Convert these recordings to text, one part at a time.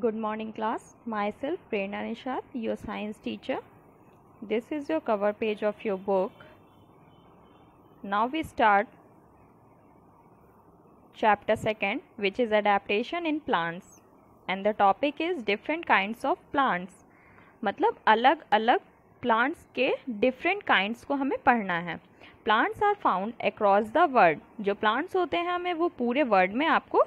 Good morning class. Myself Prerna Nishad, your science teacher. This is your cover page of your book. Now we start chapter 2nd which is adaptation in plants and the topic is different kinds of plants. मतलब अलग अलग plants के different kinds को हमें पढ़ना है plants are found across the world जो plants होते हैं हमें वो पूरे वर्ल्ड में आपको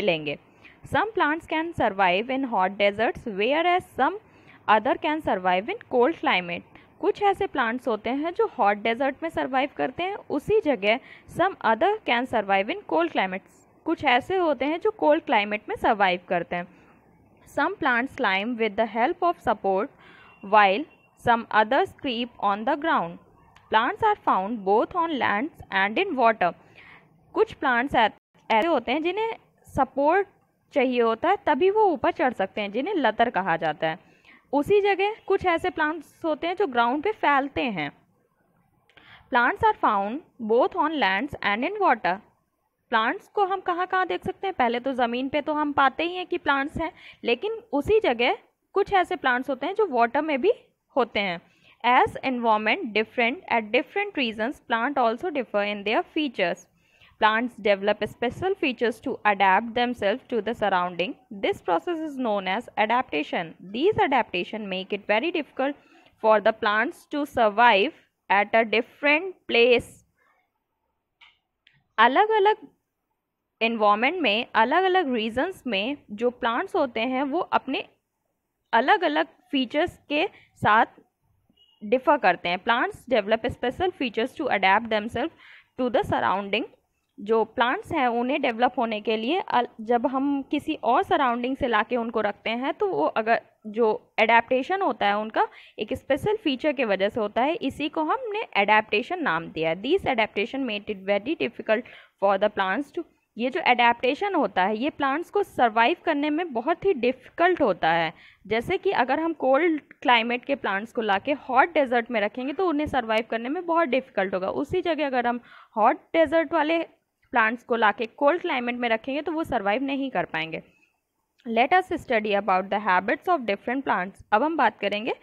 मिलेंगे Some plants can survive in hot deserts whereas some other can survive in cold climate. कुछ ऐसे प्लांट्स होते हैं जो हॉट डेजर्ट में सर्वाइव करते हैं उसी जगह some other can survive in cold climates कुछ ऐसे होते हैं जो कोल्ड क्लाइमेट में सर्वाइव करते हैं some plants climb with the help of support while some others creep on the ground plants are found both on land and in water कुछ plants ऐसे होते हैं जिन्हें सपोर्ट चाहिए होता है तभी वो ऊपर चढ़ सकते हैं जिन्हें लतर कहा जाता है उसी जगह कुछ ऐसे प्लांट्स होते हैं जो ग्राउंड पे फैलते हैं plants are found both on lands and in water plants को हम कहाँ कहाँ देख सकते हैं पहले तो ज़मीन पे तो हम पाते ही हैं कि प्लांट्स हैं लेकिन उसी जगह कुछ ऐसे प्लांट्स होते हैं जो वाटर में भी होते हैं as environment different at different regions plant also differ in their features Plants develop special features to adapt themselves to the surrounding. This process is known as adaptation. These adaptation make it very difficult for the plants to survive at a different place. अलग अलग environment में अलग अलग reasons में जो plants होते हैं वो अपने अलग अलग features के साथ differ करते हैं Plants develop special features to adapt themselves to the surrounding. जो प्लांट्स हैं उन्हें डेवलप होने के लिए जब हम किसी और सराउंडिंग से लाके उनको रखते हैं तो वो अगर जो एडेप्टेशन होता है उनका एक स्पेशल फीचर के वजह से होता है इसी को हमने एडेप्टेशन नाम दिया है this adaptation made it very difficult for the plants to ये जो एडेप्टेशन होता है ये प्लांट्स को सर्वाइव करने में बहुत ही डिफ़िकल्ट होता है जैसे कि अगर हम कोल्ड क्लाइमेट के प्लांट्स को लाके हॉट डेजर्ट में रखेंगे तो उन्हें सर्वाइव करने में बहुत डिफ़िकल्ट होगा उसी जगह अगर हम हॉट डेजर्ट वाले प्लांट्स को लाके कोल्ड क्लाइमेट में रखेंगे तो वो सर्वाइव नहीं कर पाएंगे let us study about the habits of different plants अब हम बात करेंगे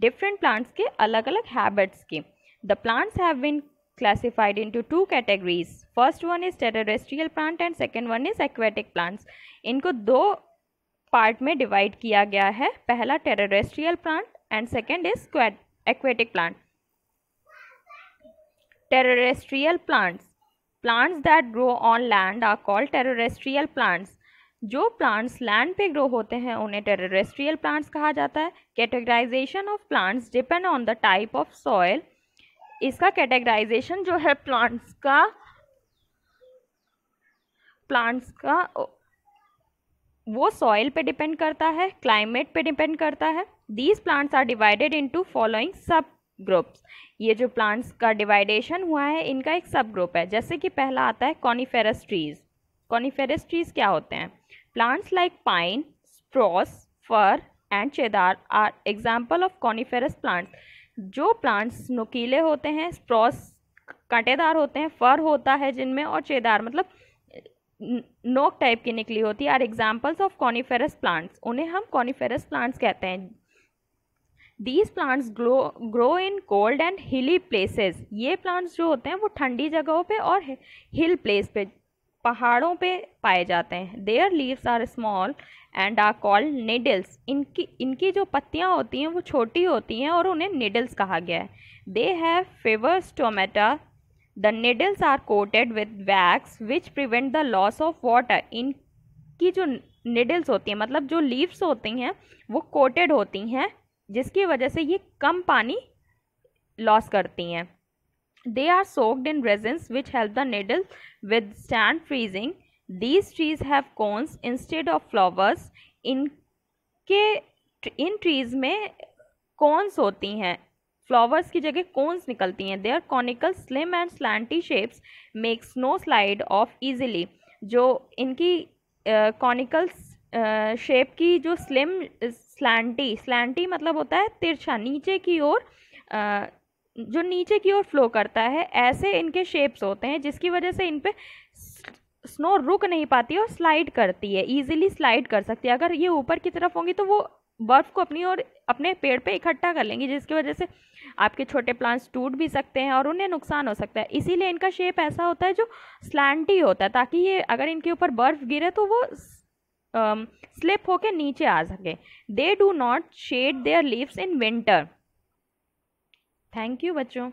डिफरेंट प्लांट्स के अलग अलग हैबिट्स की the plants have been classified into two categories first one is terrestrial plant and second one is aquatic plants इनको दो पार्ट में डिवाइड किया गया है पहला terrestrial plant and second is aquatic plant terrestrial plants plants that grow on land are called terrestrial plants जो plants land पे grow होते हैं उन्हें टेरोरेस्ट्रियल प्लांट्स कहा जाता है categorization of plants depend on the type of soil इसका categorization जो है प्लांट्स का प्लांट्स का वो सॉइल पे डिपेंड करता है क्लाइमेट पे डिपेंड करता है these plants are divided into following subgroups ये जो प्लांट्स का डिवाइडेशन हुआ है इनका एक सब ग्रुप है जैसे कि पहला आता है कॉनीफेरस ट्रीज कॉनीफेरस ट्रीज क्या होते हैं plants like pine spruce fir and cedar are example of coniferous plants जो प्लांट्स नुकीले होते हैं स्प्रॉस कांटेदार होते हैं फर होता है जिनमें और चेदार मतलब नोक टाइप की निकली होती है are examples of coniferous plants उन्हें हम कॉनीफेरस प्लांट्स कहते हैं these plants grow grow in cold and hilly places ये प्लांट्स जो होते हैं वो ठंडी जगहों पे और हिल प्लेस पे पहाड़ों पे पाए जाते हैं their leaves are small and are called needles इनकी इनकी जो पत्तियाँ होती हैं वो छोटी होती हैं और उन्हें निडल्स कहा गया है they have fewer stomata the needles are coated with wax which prevent the loss of water इनकी जो निडल्स होती हैं मतलब जो लीव्स होती हैं वो कोटेड होती हैं जिसकी वजह से ये कम पानी लॉस करती हैं they are soaked in resins which help the needle withstand freezing these trees have cones instead of flowers इनके इन ट्रीज में कॉन्स होती हैं फ्लावर्स की जगह कॉन्स निकलती हैं they are conical slim and slanty shapes make snow slide off easily जो इनकी कॉनिकल्स uh, शेप uh, की जो स्लिम स्लैंटी स्लैंटी मतलब होता है तिरछा नीचे की ओर जो नीचे की ओर फ्लो करता है ऐसे इनके शेप्स होते हैं जिसकी वजह से इन पर स्नो रुक नहीं पाती और स्लाइड करती है ईजिली स्लाइड कर सकती है अगर ये ऊपर की तरफ होंगी तो वो बर्फ़ को अपनी और अपने पेड़ पे इकट्ठा कर लेंगी जिसकी वजह से आपके छोटे प्लांट्स टूट भी सकते हैं और उन्हें नुकसान हो सकता है इसीलिए इनका शेप ऐसा होता है जो स्लैंटी होता है ताकि ये अगर इनके ऊपर बर्फ़ गिरे तो वो स्लिप um, के नीचे आ सके they do not shed their leaves in winter thank you बच्चों